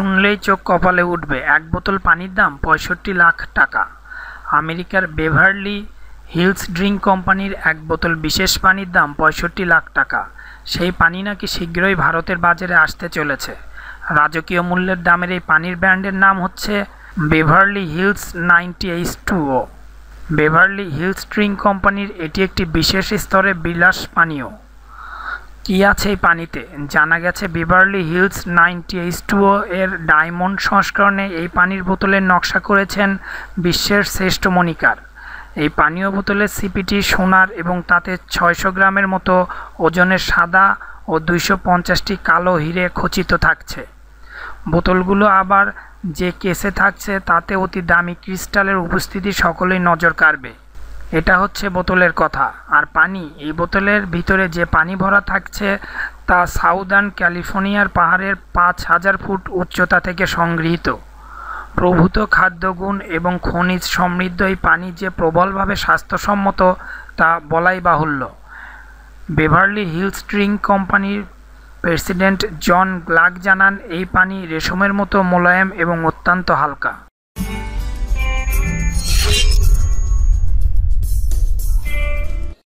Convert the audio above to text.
শুনলেই চোখ কপালে উঠবে এক বোতল পানির দাম পঁয়ষট্টি লাখ টাকা আমেরিকার বেভারলি হিলস ড্রিঙ্ক কোম্পানির এক বোতল বিশেষ পানির দাম পঁয়ষট্টি লাখ টাকা সেই পানি নাকি শীঘ্রই ভারতের বাজারে আসতে চলেছে রাজকীয় মূল্যের দামের এই পানির ব্র্যান্ডের নাম হচ্ছে Beverly Hills ninety H two O Beverly Hills drink কোম্পানির এটি একটি বিশেষ স্তরে বিলাস পানীয় কি আছে এই পানিতে জানা গেছে Beverly Hills ninety H two O এর ডায়মন্ড সংস্করণে এই পানির বোতলের নকশা করেছেন বিশ্বের শ্রেষ্ঠ মণিকার এই পানীয় বোতলে সিপিটি সোনার এবং তাতে ছয়শো গ্রামের মতো ওজনের সাদা ও দুইশো পঞ্চাশটি কালো হিরে খচিত থাকছে বোতলগুলো আবার যে কেসে থাকছে তাতে অতি দামি ক্রিস্টালের উপস্থিতি সকলেই নজর কাড়বে এটা হচ্ছে বোতলের কথা আর পানি এই বোতলের ভিতরে যে পানি ভরা থাকছে তা সাউদার্ন ক্যালিফোর্নিয়ার পাহাড়ের পাঁচ হাজার ফুট উচ্চতা থেকে সংগৃহীত প্রভূত খাদ্যগুণ এবং খনিজ সমৃদ্ধ এই পানি যে প্রবলভাবে স্বাস্থ্যসম্মত তা বলাই বাহুল্য বেভারলি হিলস ড্রিঙ্ক কোম্পানির প্রেসিডেন্ট জন গ্লাক জানান এই পানি রেশমের মতো মোলায়েম এবং অত্যন্ত হালকা